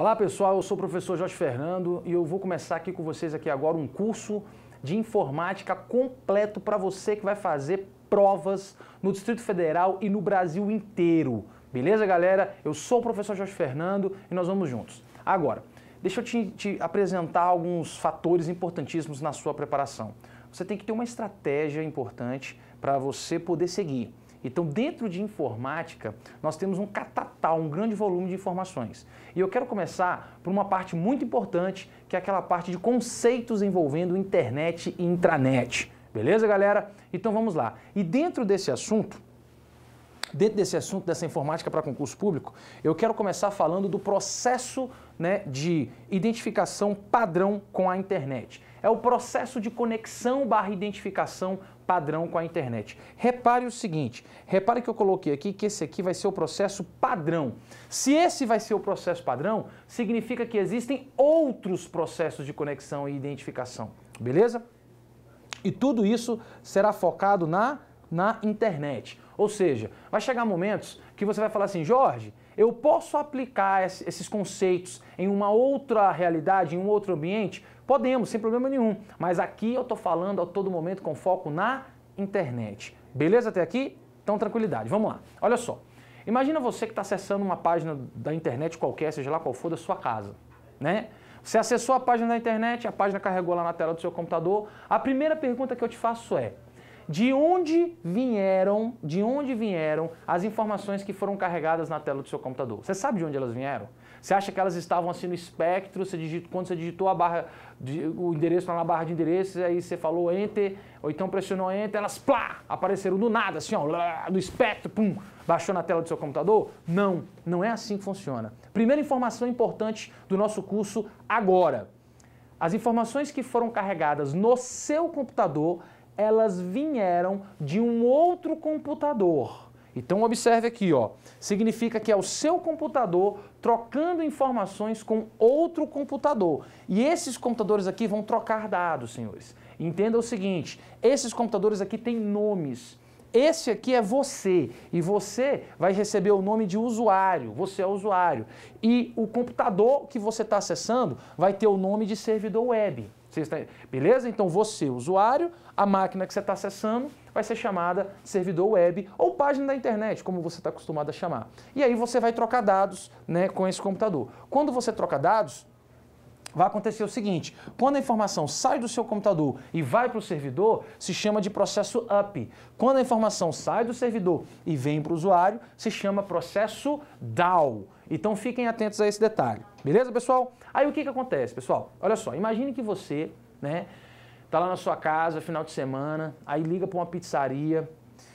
Olá pessoal, eu sou o professor Jorge Fernando e eu vou começar aqui com vocês aqui agora um curso de informática completo para você que vai fazer provas no Distrito Federal e no Brasil inteiro. Beleza, galera? Eu sou o professor Jorge Fernando e nós vamos juntos. Agora, deixa eu te, te apresentar alguns fatores importantíssimos na sua preparação. Você tem que ter uma estratégia importante para você poder seguir. Então, dentro de informática, nós temos um catatal, um grande volume de informações. E eu quero começar por uma parte muito importante, que é aquela parte de conceitos envolvendo internet e intranet. Beleza, galera? Então vamos lá. E dentro desse assunto, dentro desse assunto dessa informática para concurso público, eu quero começar falando do processo né, de identificação padrão com a internet é o processo de conexão barra identificação padrão com a internet. Repare o seguinte, repare que eu coloquei aqui que esse aqui vai ser o processo padrão. Se esse vai ser o processo padrão, significa que existem outros processos de conexão e identificação, beleza? E tudo isso será focado na, na internet. Ou seja, vai chegar momentos que você vai falar assim, Jorge, eu posso aplicar esses conceitos em uma outra realidade, em um outro ambiente? Podemos, sem problema nenhum. Mas aqui eu estou falando a todo momento com foco na internet. Beleza até aqui? Então, tranquilidade. Vamos lá. Olha só. Imagina você que está acessando uma página da internet qualquer, seja lá qual for, da sua casa. Né? Você acessou a página da internet, a página carregou lá na tela do seu computador. A primeira pergunta que eu te faço é: de onde vieram, de onde vieram as informações que foram carregadas na tela do seu computador. Você sabe de onde elas vieram? Você acha que elas estavam assim no espectro? Você digita, quando você digitou a barra de, o endereço lá na barra de endereços, aí você falou enter, ou então pressionou enter, elas plá, apareceram do nada, assim, ó, do espectro, pum, baixou na tela do seu computador? Não, não é assim que funciona. Primeira informação importante do nosso curso agora. As informações que foram carregadas no seu computador elas vieram de um outro computador. Então observe aqui, ó, significa que é o seu computador trocando informações com outro computador. E esses computadores aqui vão trocar dados, senhores. Entenda o seguinte, esses computadores aqui têm nomes. Esse aqui é você e você vai receber o nome de usuário, você é usuário. E o computador que você está acessando vai ter o nome de servidor web. Está... Beleza? Então você, usuário, a máquina que você está acessando vai ser chamada servidor web ou página da internet, como você está acostumado a chamar. E aí você vai trocar dados né, com esse computador. Quando você troca dados, vai acontecer o seguinte: quando a informação sai do seu computador e vai para o servidor, se chama de processo up. Quando a informação sai do servidor e vem para o usuário, se chama processo down. Então fiquem atentos a esse detalhe, beleza, pessoal? Aí o que, que acontece, pessoal? Olha só, imagine que você, né, tá lá na sua casa, final de semana, aí liga para uma pizzaria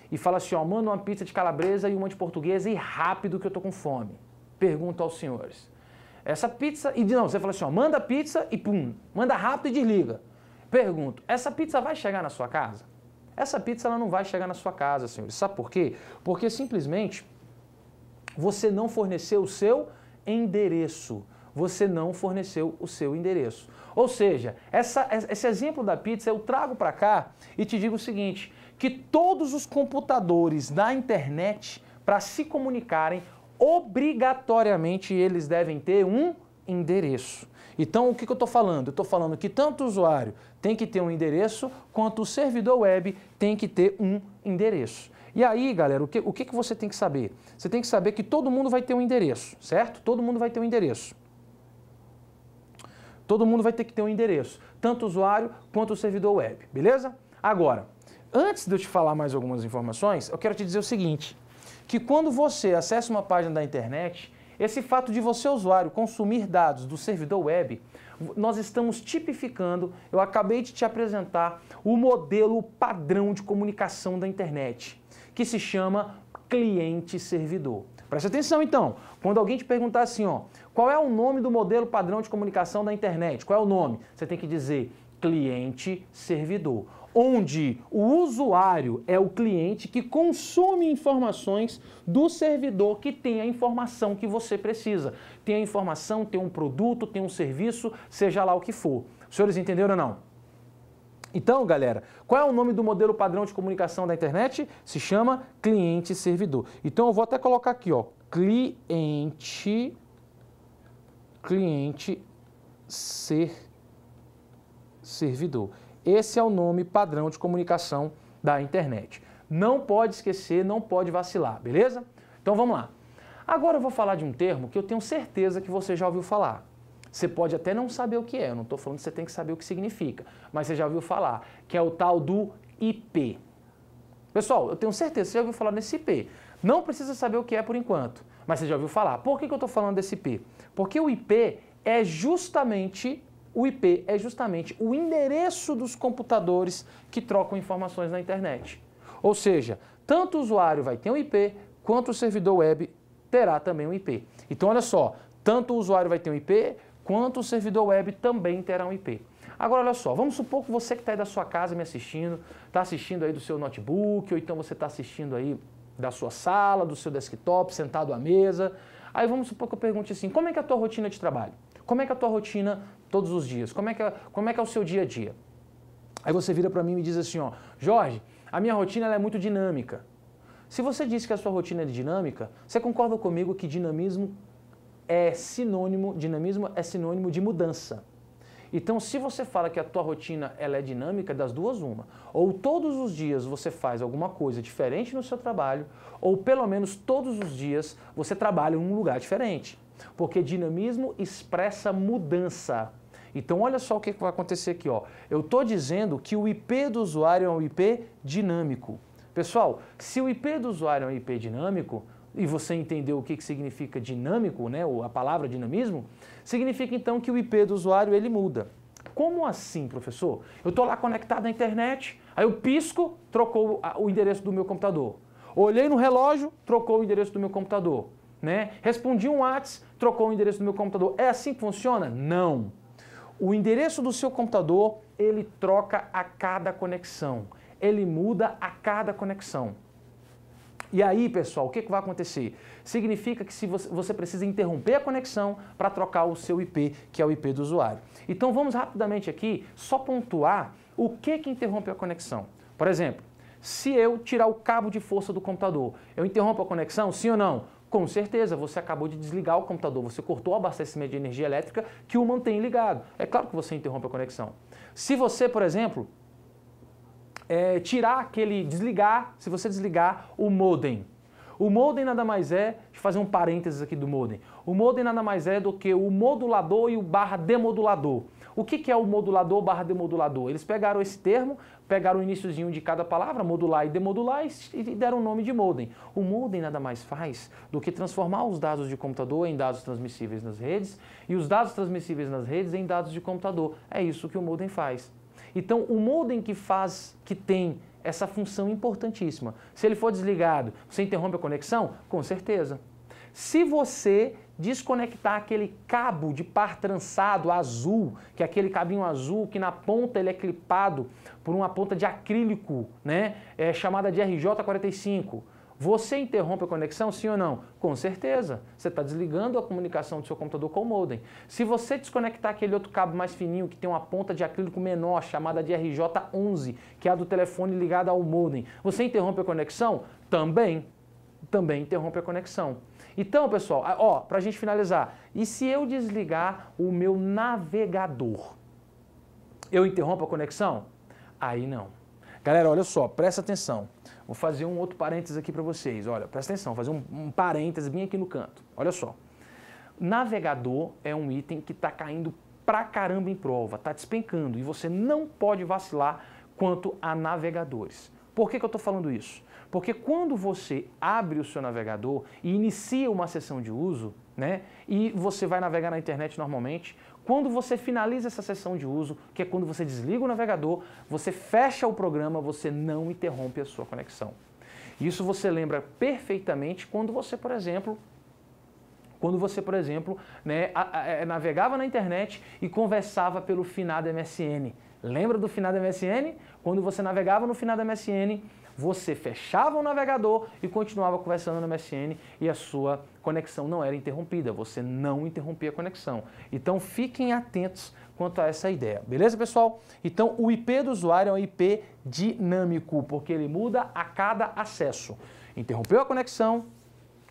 e fala assim: ó, manda uma pizza de calabresa e uma de portuguesa e rápido que eu tô com fome. Pergunto aos senhores essa pizza e não, você fala assim, ó, manda pizza e pum, manda rápido e desliga. Pergunto, essa pizza vai chegar na sua casa? Essa pizza ela não vai chegar na sua casa, senhores. Sabe por quê? Porque simplesmente você não forneceu o seu endereço. Você não forneceu o seu endereço. Ou seja, essa, esse exemplo da pizza eu trago para cá e te digo o seguinte: que todos os computadores da internet para se comunicarem obrigatoriamente eles devem ter um endereço. Então, o que, eu estou falando? Eu estou falando que tanto o usuário tem que ter um endereço, quanto o servidor web tem que ter um endereço. E aí, galera, o que, o que, que você tem que saber? Você tem que saber que todo mundo vai ter um endereço, certo? Todo mundo vai ter um endereço. Todo mundo vai ter que ter um endereço, tanto o usuário quanto o servidor web, beleza? Agora, antes de eu te falar mais algumas informações, eu quero te dizer o seguinte que quando você acessa uma página da internet, esse fato de você, usuário, consumir dados do servidor web, nós estamos tipificando, eu acabei de te apresentar o modelo padrão de comunicação da internet, que se chama cliente-servidor. Preste atenção então, quando alguém te perguntar assim, ó, qual é o nome do modelo padrão de comunicação da internet? Qual é o nome? Você tem que dizer cliente-servidor onde o usuário é o cliente que consome informações do servidor que tem a informação que você precisa. Tem a informação, tem um produto, tem um serviço, seja lá o que for. Os senhores entenderam ou não? Então, galera, qual é o nome do modelo padrão de comunicação da internet? Se chama cliente-servidor. Então, eu vou até colocar aqui, ó, cliente, cliente, ser, servidor. Esse é o nome padrão de comunicação da internet. Não pode esquecer, não pode vacilar, beleza? Então vamos lá. Agora eu vou falar de um termo que eu tenho certeza que você já ouviu falar. Você pode até não saber o que é, eu não estou falando que você tem que saber o que significa, mas você já ouviu falar, que é o tal do IP. Pessoal, eu tenho certeza que você já ouviu falar nesse IP. Não precisa saber o que é por enquanto, mas você já ouviu falar. Por que, que eu estou falando desse IP? Porque o IP é justamente o IP é justamente o endereço dos computadores que trocam informações na internet. Ou seja, tanto o usuário vai ter um IP, quanto o servidor web terá também um IP. Então, olha só, tanto o usuário vai ter um IP, quanto o servidor web também terá um IP. Agora, olha só, vamos supor que você que está aí da sua casa me assistindo, está assistindo aí do seu notebook, ou então você está assistindo aí da sua sala, do seu desktop, sentado à mesa, Aí vamos supor que eu pergunte assim: como é que é a tua rotina de trabalho? Como é que é a tua rotina todos os dias? Como é que é, como é, que é o seu dia a dia? Aí você vira para mim e me diz assim: ó, Jorge, a minha rotina é muito dinâmica. Se você diz que a sua rotina é dinâmica, você concorda comigo que dinamismo é sinônimo, dinamismo é sinônimo de mudança. Então, se você fala que a tua rotina ela é dinâmica, das duas uma. Ou todos os dias você faz alguma coisa diferente no seu trabalho, ou pelo menos todos os dias você trabalha em um lugar diferente. Porque dinamismo expressa mudança. Então, olha só o que vai acontecer aqui. Ó. Eu estou dizendo que o IP do usuário é um IP dinâmico. Pessoal, se o IP do usuário é um IP dinâmico, e você entendeu o que, que significa dinâmico, né, ou a palavra dinamismo, significa então que o IP do usuário ele muda. Como assim, professor? Eu estou lá conectado à internet, aí eu pisco, trocou o endereço do meu computador. Olhei no relógio, trocou o endereço do meu computador. Né? Respondi um WhatsApp, trocou o endereço do meu computador. É assim que funciona? Não. O endereço do seu computador, ele troca a cada conexão. Ele muda a cada conexão. E aí, pessoal, o que, que vai acontecer? Significa que se você, você precisa interromper a conexão para trocar o seu IP, que é o IP do usuário. Então vamos rapidamente aqui só pontuar o que, que interrompe a conexão. Por exemplo, se eu tirar o cabo de força do computador, eu interrompo a conexão, sim ou não? Com certeza, você acabou de desligar o computador, você cortou o abastecimento de energia elétrica que o mantém ligado. É claro que você interrompe a conexão. Se você, por exemplo, é, tirar aquele, desligar, se você desligar o modem. O modem nada mais é, deixa eu fazer um parênteses aqui do modem. O modem nada mais é do que o modulador e o barra demodulador. O que, que é o modulador barra demodulador? Eles pegaram esse termo, pegaram o iníciozinho de cada palavra, modular e demodular, e deram o nome de modem. O modem nada mais faz do que transformar os dados de computador em dados transmissíveis nas redes e os dados transmissíveis nas redes em dados de computador. É isso que o modem faz. Então, o modem que faz, que tem essa função importantíssima, se ele for desligado, você interrompe a conexão? Com certeza. Se você desconectar aquele cabo de par trançado azul, que é aquele cabinho azul que na ponta ele é clipado por uma ponta de acrílico, né, é, chamada de RJ45, você interrompe a conexão, sim ou não? Com certeza. Você está desligando a comunicação do seu computador com o modem. Se você desconectar aquele outro cabo mais fininho, que tem uma ponta de acrílico menor, chamada de RJ11, que é a do telefone ligado ao modem, você interrompe a conexão? Também. Também interrompe a conexão. Então, pessoal, ó, para a gente finalizar, e se eu desligar o meu navegador, eu interrompo a conexão? Aí não. Galera, olha só, presta atenção. Vou fazer um outro parênteses aqui para vocês. Olha, presta atenção, vou fazer um, um parênteses bem aqui no canto. Olha só. Navegador é um item que está caindo pra caramba em prova, está despencando e você não pode vacilar quanto a navegadores. Por que, que eu estou falando isso? Porque quando você abre o seu navegador e inicia uma sessão de uso, né, e você vai navegar na internet normalmente, quando você finaliza essa sessão de uso, que é quando você desliga o navegador, você fecha o programa, você não interrompe a sua conexão. Isso você lembra perfeitamente quando você, por exemplo, quando você, por exemplo, né, é, navegava na internet e conversava pelo finado MSN. Lembra do finado MSN? Quando você navegava no finado MSN, você fechava o navegador e continuava conversando no MSN e a sua conexão não era interrompida, você não interrompia a conexão. Então fiquem atentos quanto a essa ideia, beleza pessoal? Então o IP do usuário é um IP dinâmico, porque ele muda a cada acesso. Interrompeu a conexão,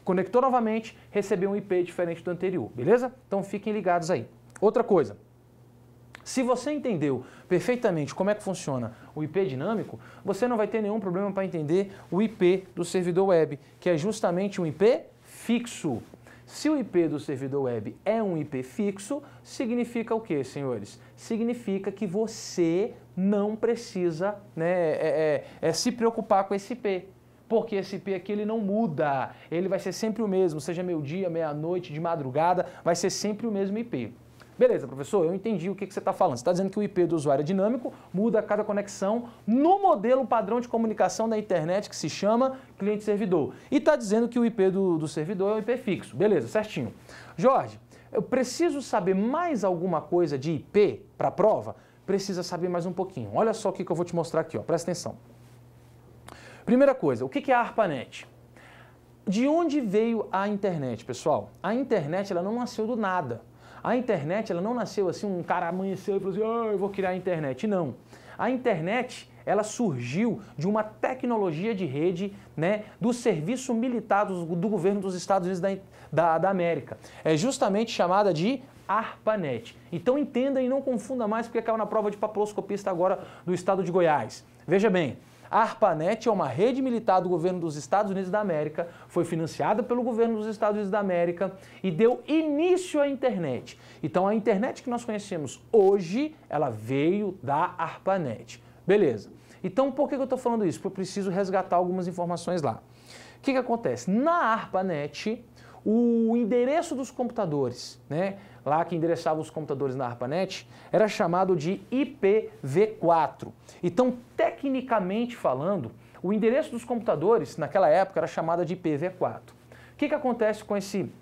conectou novamente, recebeu um IP diferente do anterior, beleza? Então fiquem ligados aí. Outra coisa, se você entendeu perfeitamente como é que funciona o IP dinâmico, você não vai ter nenhum problema para entender o IP do servidor web, que é justamente um IP fixo. Se o IP do servidor web é um IP fixo, significa o que, senhores? Significa que você não precisa né, é, é, é, é se preocupar com esse IP. Porque esse IP aqui ele não muda, ele vai ser sempre o mesmo, seja meio-dia, meia-noite, de madrugada, vai ser sempre o mesmo IP. Beleza, professor, eu entendi o que, que você está falando. Você está dizendo que o IP do usuário é dinâmico, muda a cada conexão no modelo padrão de comunicação da internet que se chama cliente-servidor. E está dizendo que o IP do, do servidor é um IP fixo. Beleza, certinho. Jorge, eu preciso saber mais alguma coisa de IP para a prova? Precisa saber mais um pouquinho. Olha só o que, que eu vou te mostrar aqui, ó. presta atenção. Primeira coisa, o que, que é a ARPANET? De onde veio a internet, pessoal? A internet ela não nasceu do nada. A internet, ela não nasceu assim, um cara amanheceu e falou assim, oh, eu vou criar a internet. Não. A internet, ela surgiu de uma tecnologia de rede né, do serviço militar do, do governo dos Estados Unidos da, da, da, América. É justamente chamada de ARPANET. Então entenda e não confunda mais porque caiu na prova de papiloscopista agora do estado de Goiás. Veja bem, a ARPANET é uma rede militar do governo dos Estados Unidos da América, foi financiada pelo governo dos Estados Unidos da América e deu início à internet. Então a internet que nós conhecemos hoje, ela veio da ARPANET. Beleza. Então por que eu estou falando isso? Porque eu preciso resgatar algumas informações lá. O que, que acontece? Na ARPANET, o endereço dos computadores, né? lá que endereçava os computadores na ARPANET, era chamado de IPv4. Então, tecnicamente falando, o endereço dos computadores naquela época era chamado de IPv4. O que, que acontece com esse,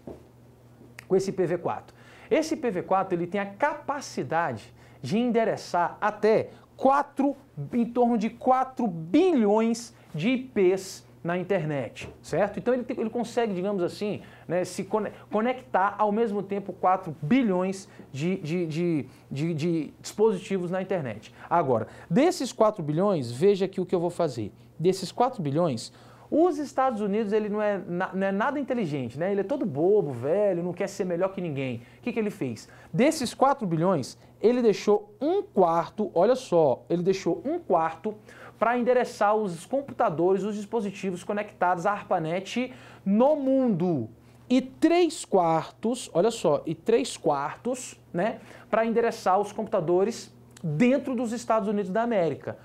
com esse IPv4? Esse IPv4 ele tem a capacidade de endereçar até 4, em torno de 4 bilhões de IPs na internet, certo? Então ele, ele consegue, digamos assim, né, se conectar ao mesmo tempo 4 bilhões de, de, de, de, de dispositivos na internet. Agora, desses 4 bilhões, veja aqui o que eu vou fazer. Desses 4 bilhões, os Estados Unidos ele não é, não é nada inteligente, né? ele é todo bobo, velho, não quer ser melhor que ninguém. O que, que ele fez? Desses 4 bilhões, ele deixou um quarto, olha só, ele deixou um quarto para endereçar os computadores, os dispositivos conectados à ARPANET no mundo. E três quartos, olha só, e três quartos, né, para endereçar os computadores dentro dos Estados Unidos da América.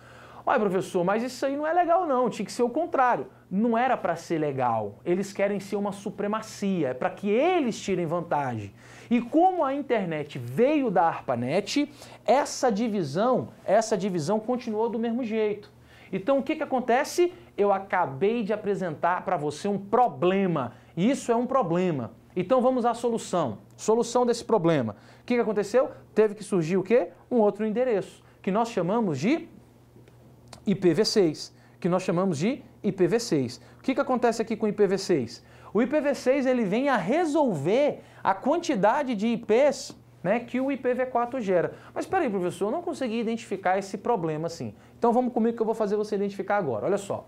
Olha, professor, mas isso aí não é legal, não. Tinha que ser o contrário. Não era para ser legal. Eles querem ser uma supremacia, é para que eles tirem vantagem. E como a internet veio da ARPANET, essa divisão, essa divisão continuou do mesmo jeito. Então o que, que acontece? Eu acabei de apresentar para você um problema. E isso é um problema. Então vamos à solução. Solução desse problema. O que, que aconteceu? Teve que surgir o quê? Um outro endereço, que nós chamamos de IPv6, que nós chamamos de IPv6. O que, que acontece aqui com IPv6? O IPv6 ele vem a resolver a quantidade de IPs né, que o IPv4 gera. Mas espera aí, professor, eu não consegui identificar esse problema assim. Então vamos comigo que eu vou fazer você identificar agora. Olha só.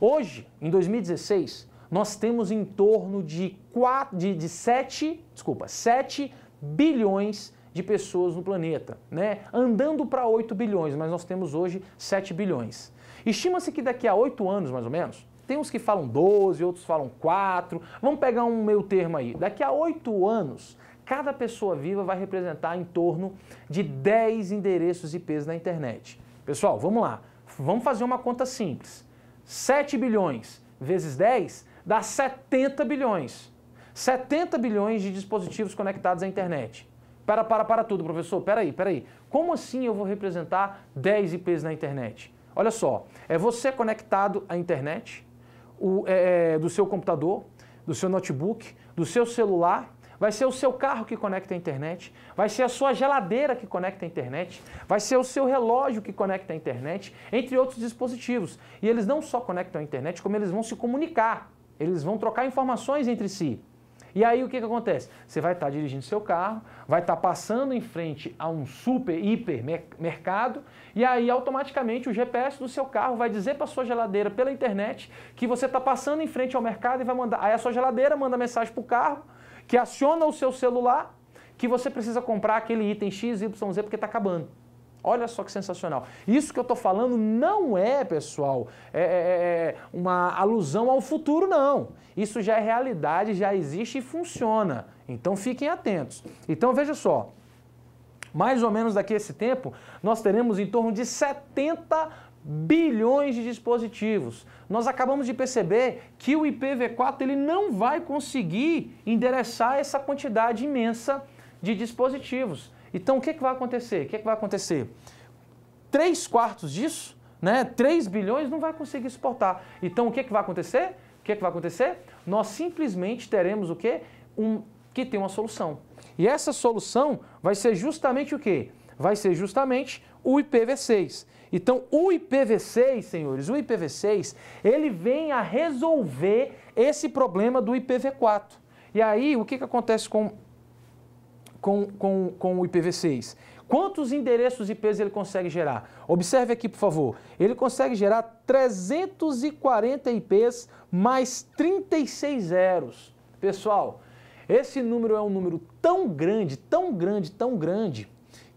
Hoje, em 2016, nós temos em torno de, 4, de, de 7, desculpa, 7 bilhões de pessoas no planeta, né? Andando para 8 bilhões, mas nós temos hoje 7 bilhões. Estima-se que daqui a 8 anos, mais ou menos, tem uns que falam 12, outros falam 4. Vamos pegar um meio termo aí. Daqui a 8 anos, cada pessoa viva vai representar em torno de 10 endereços IPs na internet. Pessoal, vamos lá. Vamos fazer uma conta simples. 7 bilhões vezes 10 dá 70 bilhões. 70 bilhões de dispositivos conectados à internet. Para, para, para tudo, professor. Peraí, peraí. Como assim eu vou representar 10 IPs na internet? Olha só, é você conectado à internet, o, é, é do seu computador, do seu notebook, do seu celular vai ser o seu carro que conecta a internet, vai ser a sua geladeira que conecta a internet, vai ser o seu relógio que conecta a internet, entre outros dispositivos. E eles não só conectam a internet, como eles vão se comunicar, eles vão trocar informações entre si. E aí o que, que acontece? Você vai estar dirigindo seu carro, vai estar passando em frente a um super, hiper mercado, e aí automaticamente o GPS do seu carro vai dizer para sua geladeira pela internet que você está passando em frente ao mercado e vai mandar. Aí a sua geladeira manda mensagem para o carro, que aciona o seu celular que você precisa comprar aquele item X, porque está acabando. Olha só que sensacional. Isso que eu estou falando não é, pessoal, é, é, é, é uma alusão ao futuro, não. Isso já é realidade, já existe e funciona. Então fiquem atentos. Então veja só. Mais ou menos daqui a esse tempo, nós teremos em torno de 70 bilhões de dispositivos. Nós acabamos de perceber que o IPv4 ele não vai conseguir endereçar essa quantidade imensa de dispositivos. Então, o que, é que vai acontecer? O que, é que vai acontecer? Três quartos disso, né? 3 bilhões, não vai conseguir suportar. Então, o que, é que vai acontecer? O que, é que vai acontecer? Nós simplesmente teremos o quê? Um, que tem uma solução. E essa solução vai ser justamente o quê? Vai ser justamente o IPv6. Então, o IPv6, senhores, o IPv6, ele vem a resolver esse problema do IPv4. E aí, o que, que acontece com, com, com, com o IPv6? Quantos endereços IPs ele consegue gerar? Observe aqui, por favor. Ele consegue gerar 340 IPs mais 36 zeros. Pessoal, esse número é um número tão grande, tão grande, tão grande,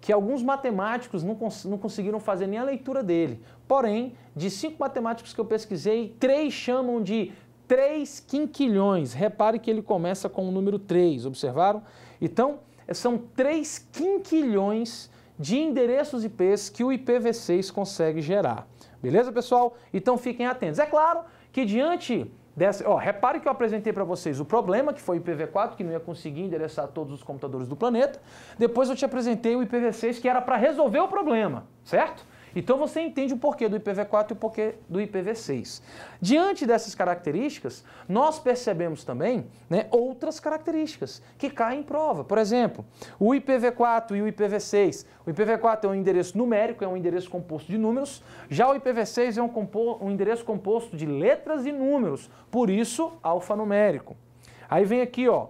que alguns matemáticos não, cons não conseguiram fazer nem a leitura dele. Porém, de cinco matemáticos que eu pesquisei, três chamam de três quinquilhões. Repare que ele começa com o número 3, observaram? Então, são três quinquilhões de endereços IPs que o IPv6 consegue gerar. Beleza, pessoal? Então fiquem atentos. É claro que diante Dessa, ó, repare que eu apresentei para vocês o problema, que foi o IPv4, que não ia conseguir endereçar todos os computadores do planeta. Depois eu te apresentei o IPv6, que era para resolver o problema, certo? Então você entende o porquê do IPv4 e o porquê do IPv6. Diante dessas características, nós percebemos também né, outras características que caem em prova. Por exemplo, o IPv4 e o IPv6. O IPv4 é um endereço numérico, é um endereço composto de números. Já o IPv6 é um, compo um endereço composto de letras e números, por isso alfanumérico. Aí vem aqui, ó,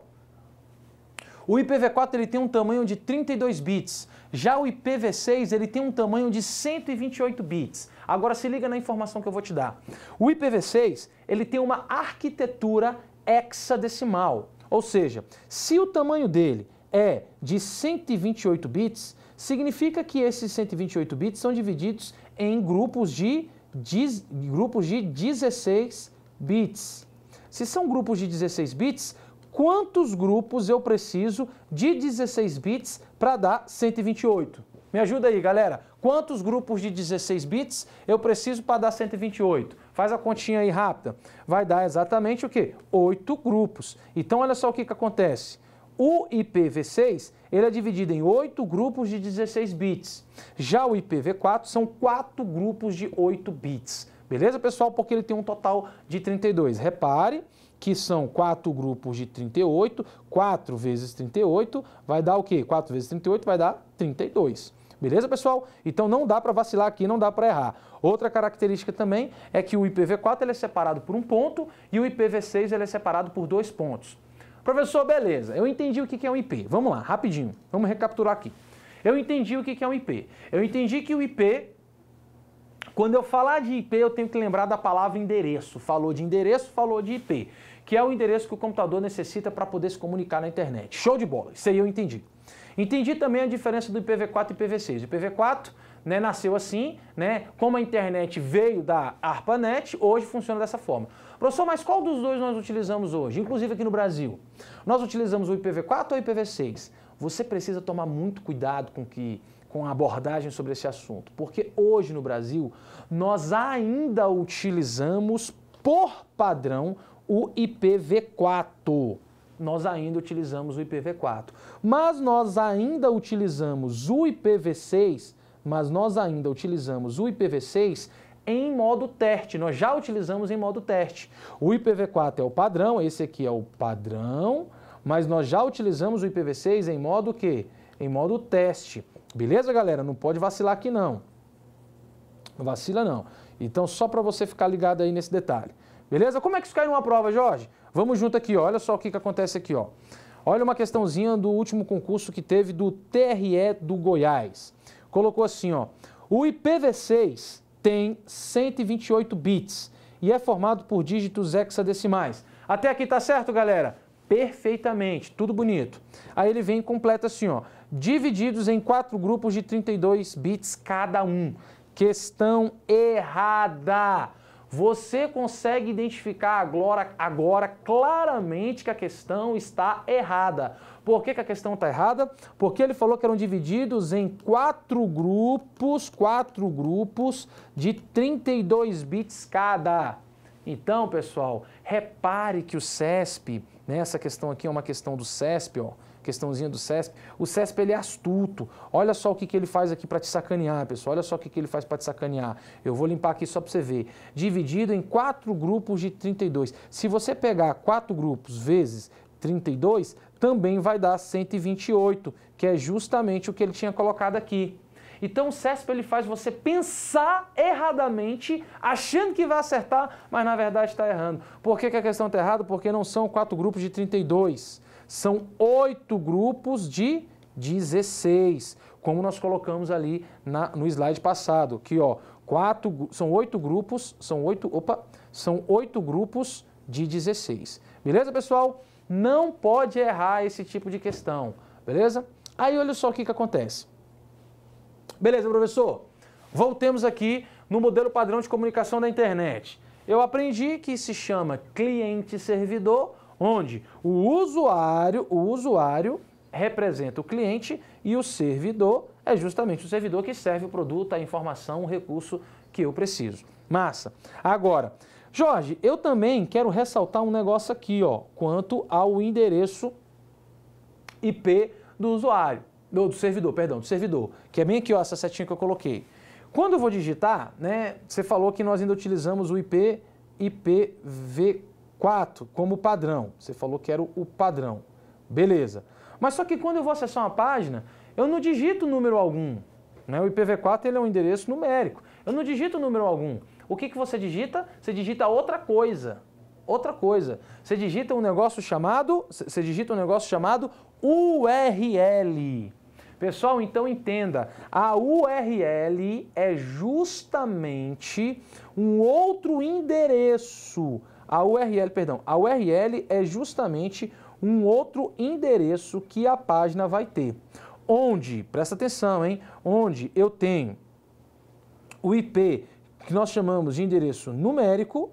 o IPv4 ele tem um tamanho de 32 bits, já o IPv6 ele tem um tamanho de 128 bits. Agora se liga na informação que eu vou te dar. O IPv6 ele tem uma arquitetura hexadecimal, ou seja, se o tamanho dele é de 128 bits, significa que esses 128 bits são divididos em grupos de, de, grupos de 16 bits. Se são grupos de 16 bits, quantos grupos eu preciso de 16 bits para dar 128? Me ajuda aí, galera. Quantos grupos de 16 bits eu preciso para dar 128? Faz a continha aí rápida. Vai dar exatamente o quê? 8 grupos. Então, olha só o que, que acontece. O IPv6 ele é dividido em 8 grupos de 16 bits. Já o IPv4 são 4 grupos de 8 bits. Beleza, pessoal? Porque ele tem um total de 32. Repare que são quatro grupos de 38, 4 vezes 38 vai dar o quê? 4 vezes 38 vai dar 32. Beleza, pessoal? Então não dá para vacilar aqui, não dá para errar. Outra característica também é que o IPv4 ele é separado por um ponto e o IPv6 ele é separado por dois pontos. Professor, beleza, eu entendi o que é um IP. Vamos lá, rapidinho, vamos recapitular aqui. Eu entendi o que é um IP. Eu entendi que o IP quando eu falar de IP, eu tenho que lembrar da palavra endereço. Falou de endereço, falou de IP, que é o endereço que o computador necessita para poder se comunicar na internet. Show de bola, isso aí eu entendi. Entendi também a diferença do IPv4 e IPv6. O IPv4 né, nasceu assim, né? Como a internet veio da ARPANET, hoje funciona dessa forma. Professor, mas qual dos dois nós utilizamos hoje? Inclusive aqui no Brasil. Nós utilizamos o IPv4 ou o IPv6? Você precisa tomar muito cuidado com que com a abordagem sobre esse assunto, porque hoje no Brasil nós ainda utilizamos por padrão o IPv4. Nós ainda utilizamos o IPv4, mas nós ainda utilizamos o IPv6, mas nós ainda utilizamos o IPv6 em modo teste. Nós já utilizamos em modo teste. O IPv4 é o padrão, esse aqui é o padrão, mas nós já utilizamos o IPv6 em modo que? Em modo teste. Beleza, galera? Não pode vacilar aqui não. Não vacila não. Então, só para você ficar ligado aí nesse detalhe. Beleza? Como é que isso cai numa prova, Jorge? Vamos junto aqui, ó. olha só o que, que acontece aqui. Ó. Olha uma questãozinha do último concurso que teve do TRE do Goiás. Colocou assim, ó. O IPv6 tem 128 bits e é formado por dígitos hexadecimais. Até aqui tá certo, galera? Perfeitamente, tudo bonito. Aí ele vem e completa assim, ó divididos em quatro grupos de 32 bits cada um. Questão errada. Você consegue identificar agora, agora claramente que a questão está errada. Por que, que a questão está errada? Porque ele falou que eram divididos em quatro grupos, quatro grupos de 32 bits cada. Então, pessoal, repare que o CESP, nessa né, questão aqui é uma questão do CESP, ó, questãozinha do CESP. O CESP ele é astuto. Olha só o que, que ele faz aqui para te sacanear, pessoal. Olha só o que, que ele faz para te sacanear. Eu vou limpar aqui só para você ver. Dividido em quatro grupos de 32. Se você pegar quatro grupos vezes 32, também vai dar 128, que é justamente o que ele tinha colocado aqui. Então o CESP ele faz você pensar erradamente, achando que vai acertar, mas na verdade está errando. Por que, que a questão está errada? Porque não são quatro grupos de 32. São oito grupos de 16, como nós colocamos ali na, no slide passado, que ó, quatro, são oito grupos, são oito, opa, são oito grupos de 16. Beleza, pessoal? Não pode errar esse tipo de questão, beleza? Aí olha só o que, que acontece. Beleza, professor? Voltemos aqui no modelo padrão de comunicação da internet. Eu aprendi que se chama cliente-servidor onde o usuário, o usuário representa o cliente e o servidor é justamente o servidor que serve o produto, a informação, o recurso que eu preciso. Massa. Agora, Jorge, eu também quero ressaltar um negócio aqui, ó, quanto ao endereço IP do usuário, do, do servidor, perdão, do servidor, que é bem aqui, ó, essa setinha que eu coloquei. Quando eu vou digitar, né, você falou que nós ainda utilizamos o IP IPv4. 4 como padrão. Você falou que era o padrão. Beleza. Mas só que quando eu vou acessar uma página, eu não digito número algum. Né? O IPv4 ele é um endereço numérico. Eu não digito número algum. O que, que você digita? Você digita outra coisa. Outra coisa. Você digita um negócio chamado. Você digita um negócio chamado URL. Pessoal, então entenda, a URL é justamente um outro endereço a URL, perdão, a URL é justamente um outro endereço que a página vai ter. Onde, presta atenção, hein? Onde eu tenho o IP que nós chamamos de endereço numérico,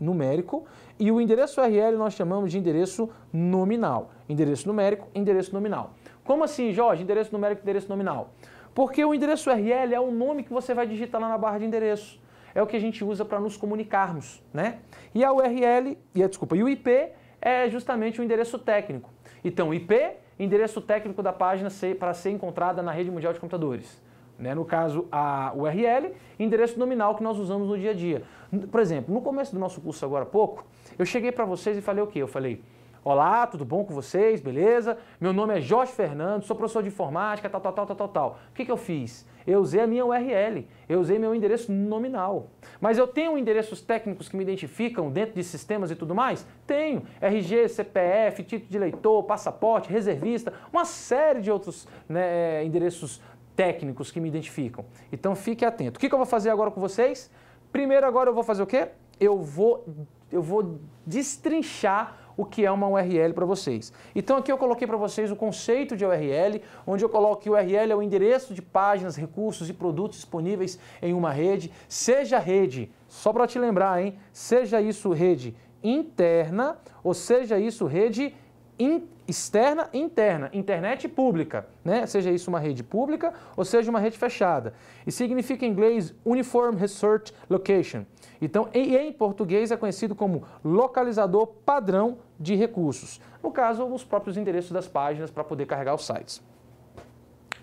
numérico, e o endereço URL nós chamamos de endereço nominal. Endereço numérico, endereço nominal. Como assim, Jorge? Endereço numérico, endereço nominal. Porque o endereço URL é o nome que você vai digitar lá na barra de endereço é o que a gente usa para nos comunicarmos, né? E a URL, e a, desculpa, e o IP é justamente o endereço técnico. Então, IP, endereço técnico da página para ser encontrada na rede mundial de computadores. Né? No caso, a URL, endereço nominal que nós usamos no dia a dia. Por exemplo, no começo do nosso curso agora há pouco, eu cheguei para vocês e falei o quê? Eu falei Olá, tudo bom com vocês? Beleza? Meu nome é Jorge Fernando, sou professor de informática, tal, tal, tal, tal, tal, tal. O que, que eu fiz? Eu usei a minha URL, eu usei meu endereço nominal. Mas eu tenho endereços técnicos que me identificam dentro de sistemas e tudo mais? Tenho. RG, CPF, título de eleitor, passaporte, reservista, uma série de outros né, eh, endereços técnicos que me identificam. Então fique atento. O que, que eu vou fazer agora com vocês? Primeiro agora eu vou fazer o quê? Eu vou, eu vou destrinchar o que é uma URL para vocês. Então aqui eu coloquei para vocês o conceito de URL, onde eu coloco que URL é o endereço de páginas, recursos e produtos disponíveis em uma rede, seja rede, só para te lembrar, hein? Seja isso rede interna ou seja isso rede in, externa interna, internet pública, né? seja isso uma rede pública ou seja uma rede fechada. E significa em inglês Uniform Research Location. Então, em português é conhecido como localizador padrão de recursos. No caso, os próprios endereços das páginas para poder carregar os sites.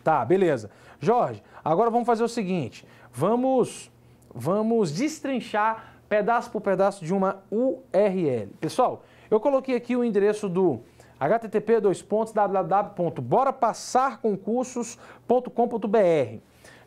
Tá, beleza. Jorge, agora vamos fazer o seguinte: vamos, vamos destrinchar pedaço por pedaço de uma URL. Pessoal, eu coloquei aqui o endereço do http dois www.borapassarconcursos.com.br.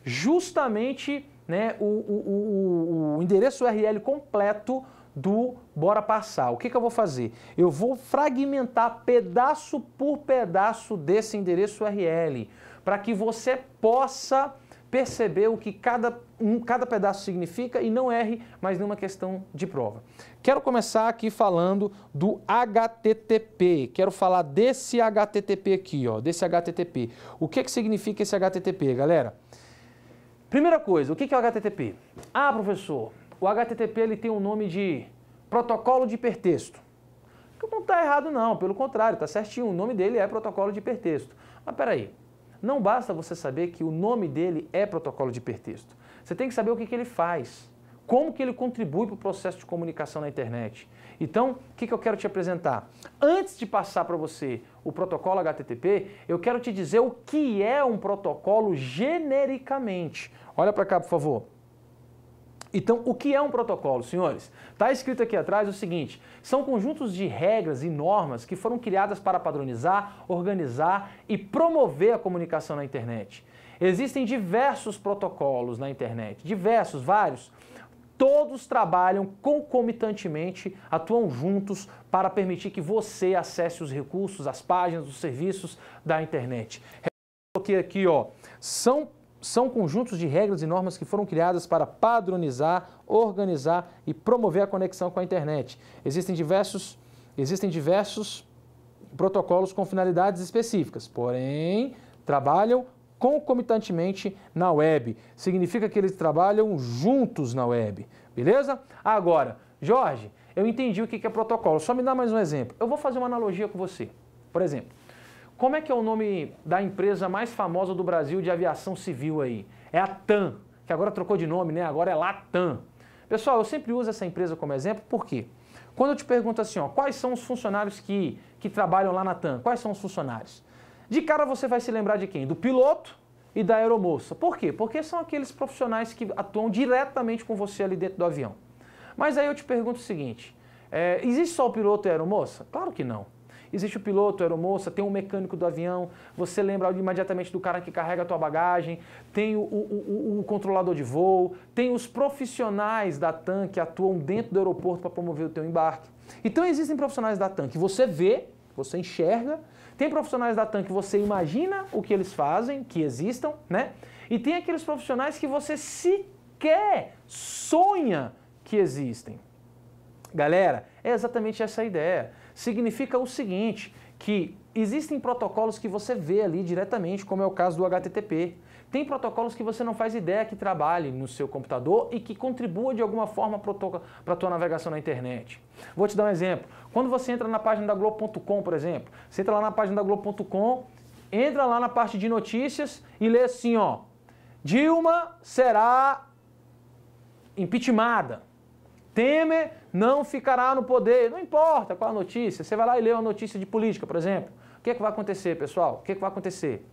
Justamente né, o, o, o, o endereço URL completo do bora passar. O que, que eu vou fazer? Eu vou fragmentar pedaço por pedaço desse endereço URL para que você possa perceber o que cada, um, cada pedaço significa e não erre mais nenhuma questão de prova. Quero começar aqui falando do HTTP. Quero falar desse HTTP aqui, ó, desse HTTP. O que, que significa esse HTTP, galera? Primeira coisa, o que, que é o HTTP? Ah, professor, o HTTP ele tem o um nome de protocolo de hipertexto. Que não está errado não, pelo contrário, está certinho. O nome dele é protocolo de hipertexto. Mas peraí, não basta você saber que o nome dele é protocolo de hipertexto. Você tem que saber o que, que ele faz, como que ele contribui para o processo de comunicação na internet. Então, o que, que eu quero te apresentar? Antes de passar para você o protocolo HTTP, eu quero te dizer o que é um protocolo genericamente. Olha para cá, por favor. Então, o que é um protocolo, senhores? Está escrito aqui atrás o seguinte: são conjuntos de regras e normas que foram criadas para padronizar, organizar e promover a comunicação na internet. Existem diversos protocolos na internet, diversos, vários. Todos trabalham concomitantemente, atuam juntos para permitir que você acesse os recursos, as páginas, os serviços da internet. Coloquei aqui, ó, são são conjuntos de regras e normas que foram criadas para padronizar, organizar e promover a conexão com a internet. Existem diversos, existem diversos protocolos com finalidades específicas, porém trabalham concomitantemente na web. Significa que eles trabalham juntos na web, beleza? Agora, Jorge, eu entendi o que é protocolo. Só me dá mais um exemplo. Eu vou fazer uma analogia com você. Por exemplo, como é que é o nome da empresa mais famosa do Brasil de aviação civil aí? É a TAM, que agora trocou de nome, né? Agora é Latam. Pessoal, eu sempre uso essa empresa como exemplo, por quê? Quando eu te pergunto assim, ó, quais são os funcionários que, que trabalham lá na TAM? Quais são os funcionários? De cara você vai se lembrar de quem? Do piloto e da aeromoça. Por quê? Porque são aqueles profissionais que atuam diretamente com você ali dentro do avião. Mas aí eu te pergunto o seguinte: é, existe só o piloto e a aeromoça? Claro que não. Existe o piloto, a aeromoça, tem o um mecânico do avião, você lembra imediatamente do cara que carrega a tua bagagem, tem o, o, o, o controlador de voo, tem os profissionais da TAM que atuam dentro do aeroporto para promover o teu embarque. Então existem profissionais da TAM que você vê, você enxerga, tem profissionais da TAM que você imagina o que eles fazem, que existam, né? E tem aqueles profissionais que você sequer sonha que existem. Galera, é exatamente essa a ideia significa o seguinte, que existem protocolos que você vê ali diretamente, como é o caso do HTTP. Tem protocolos que você não faz ideia que trabalhe no seu computador e que contribua de alguma forma para a tua navegação na internet. Vou te dar um exemplo. Quando você entra na página da Globo.com, por exemplo, você entra lá na página da Globo.com, entra lá na parte de notícias e lê assim, ó, Dilma será impeachmentada. Temer não ficará no poder. Não importa qual a notícia. Você vai lá e lê uma notícia de política, por exemplo. O que, é que vai acontecer, pessoal? O que, é que vai acontecer?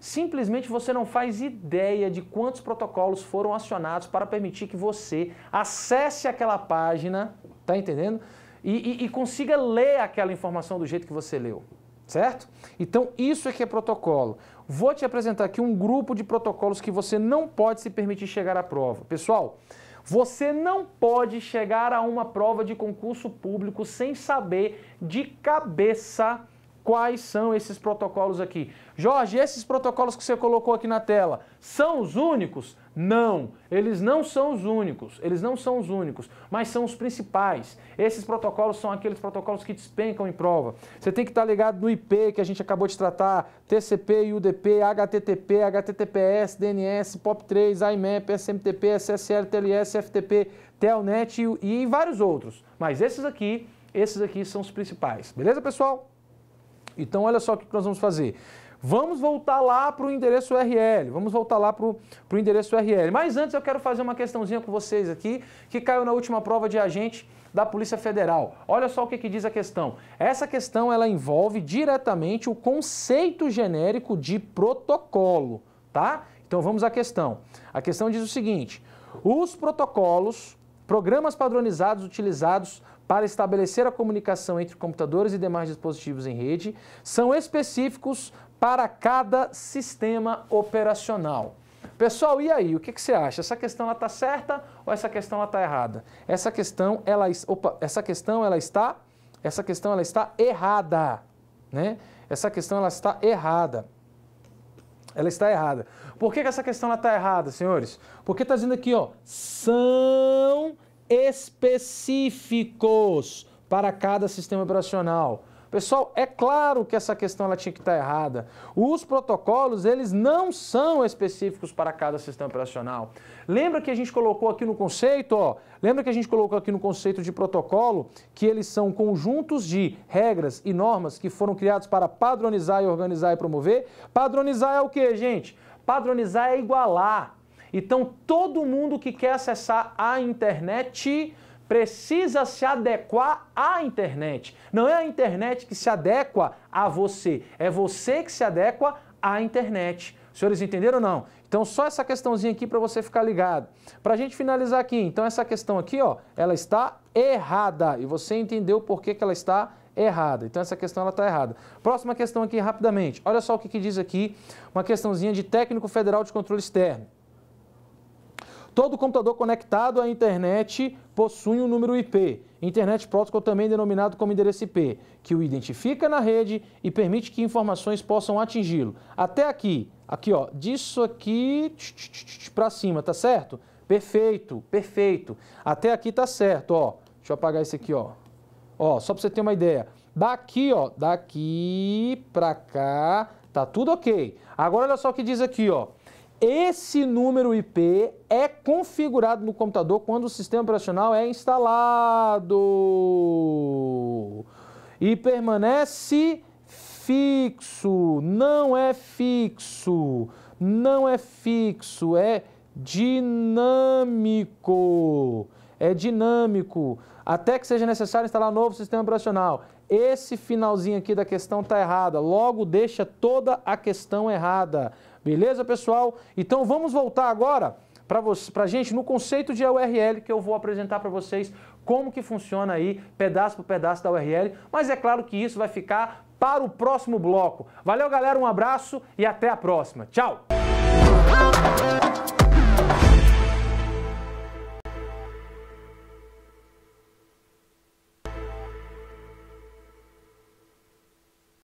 Simplesmente você não faz ideia de quantos protocolos foram acionados para permitir que você acesse aquela página, tá entendendo? E, e, e consiga ler aquela informação do jeito que você leu, certo? Então isso aqui é, é protocolo. Vou te apresentar aqui um grupo de protocolos que você não pode se permitir chegar à prova. Pessoal, você não pode chegar a uma prova de concurso público sem saber de cabeça quais são esses protocolos aqui. Jorge, esses protocolos que você colocou aqui na tela são os únicos? Não, eles não são os únicos, eles não são os únicos, mas são os principais. Esses protocolos são aqueles protocolos que despencam em prova. Você tem que estar ligado no IP que a gente acabou de tratar, TCP, UDP, HTTP, HTTPS, DNS, POP3, IMAP, SMTP, SSL, TLS, FTP, Telnet e, e vários outros. Mas esses aqui, esses aqui são os principais. Beleza, pessoal? Então olha só o que nós vamos fazer. Vamos voltar lá para o endereço URL, vamos voltar lá para o endereço URL. Mas antes eu quero fazer uma questãozinha com vocês aqui, que caiu na última prova de agente da Polícia Federal. Olha só o que, que, diz a questão. Essa questão ela envolve diretamente o conceito genérico de protocolo, tá? Então vamos à questão. A questão diz o seguinte: os protocolos, programas padronizados utilizados para estabelecer a comunicação entre computadores e demais dispositivos em rede, são específicos para cada sistema operacional. Pessoal, e aí? O que, que você acha? Essa questão está certa ou essa questão está errada? Essa questão, ela, opa, essa questão ela está, essa questão ela está errada, né? Essa questão ela está errada. Ela está errada. Por que, que essa questão está errada, senhores? Porque está dizendo aqui, ó, são específicos para cada sistema operacional. Pessoal, é claro que essa questão ela tinha que estar tá errada. Os protocolos, eles não são específicos para cada sistema operacional. Lembra que a gente colocou aqui no conceito, ó, lembra que a gente colocou aqui no conceito de protocolo que eles são conjuntos de regras e normas que foram criados para padronizar e organizar e promover? Padronizar é o que, gente? Padronizar é igualar. Então, todo mundo que quer acessar a internet precisa se adequar à internet. Não é a internet que se adequa a você, é você que se adequa à internet. Os senhores entenderam ou não? Então só essa questãozinha aqui para você ficar ligado. Para a gente finalizar aqui, então essa questão aqui, ó, ela está errada e você entendeu por que, que ela está errada Então essa questão ela está errada. Próxima questão aqui rapidamente. Olha só o que, que diz aqui, uma questãozinha de técnico federal de controle externo. Todo computador conectado à internet possui um número IP, Internet Protocol também denominado como endereço IP, que o identifica na rede e permite que informações possam atingi-lo. Até aqui, aqui ó, disso aqui para cima, tá certo? Perfeito, perfeito. Até aqui tá certo, ó. Deixa eu apagar esse aqui, ó. Ó, só para você ter uma ideia. Daqui, ó, daqui para cá, tá tudo OK. Agora olha só o que diz aqui, ó. Esse número IP é configurado no computador quando o sistema operacional é instalado e permanece fixo, não é fixo, não é fixo, é dinâmico. É dinâmico, até que seja necessário instalar novo sistema operacional. Esse finalzinho aqui da questão está errada, logo deixa toda a questão errada. Beleza, pessoal? Então vamos voltar agora para a gente no conceito de URL que eu vou apresentar para vocês como que funciona aí pedaço por pedaço da URL, mas é claro que isso vai ficar para o próximo bloco. Valeu, galera, um abraço e até a próxima. Tchau!